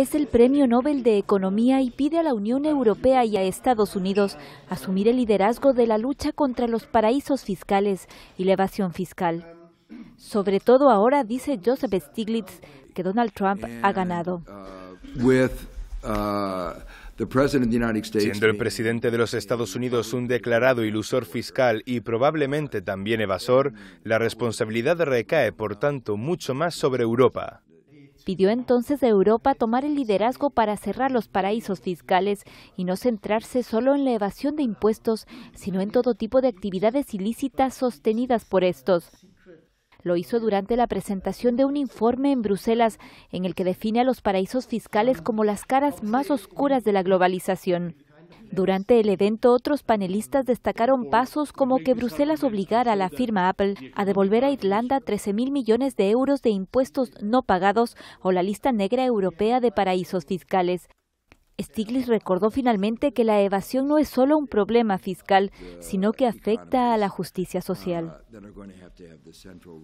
es el Premio Nobel de Economía y pide a la Unión Europea y a Estados Unidos asumir el liderazgo de la lucha contra los paraísos fiscales y la evasión fiscal. Sobre todo ahora, dice Joseph Stiglitz, que Donald Trump ha ganado. Uh, uh, Siendo el presidente de los Estados Unidos un declarado ilusor fiscal y probablemente también evasor, la responsabilidad recae, por tanto, mucho más sobre Europa. Pidió entonces a Europa tomar el liderazgo para cerrar los paraísos fiscales y no centrarse solo en la evasión de impuestos, sino en todo tipo de actividades ilícitas sostenidas por estos. Lo hizo durante la presentación de un informe en Bruselas en el que define a los paraísos fiscales como las caras más oscuras de la globalización. Durante el evento, otros panelistas destacaron pasos como que Bruselas obligara a la firma Apple a devolver a Irlanda 13 mil millones de euros de impuestos no pagados o la lista negra europea de paraísos fiscales. Stiglitz recordó finalmente que la evasión no es solo un problema fiscal, sino que afecta a la justicia social. Ah,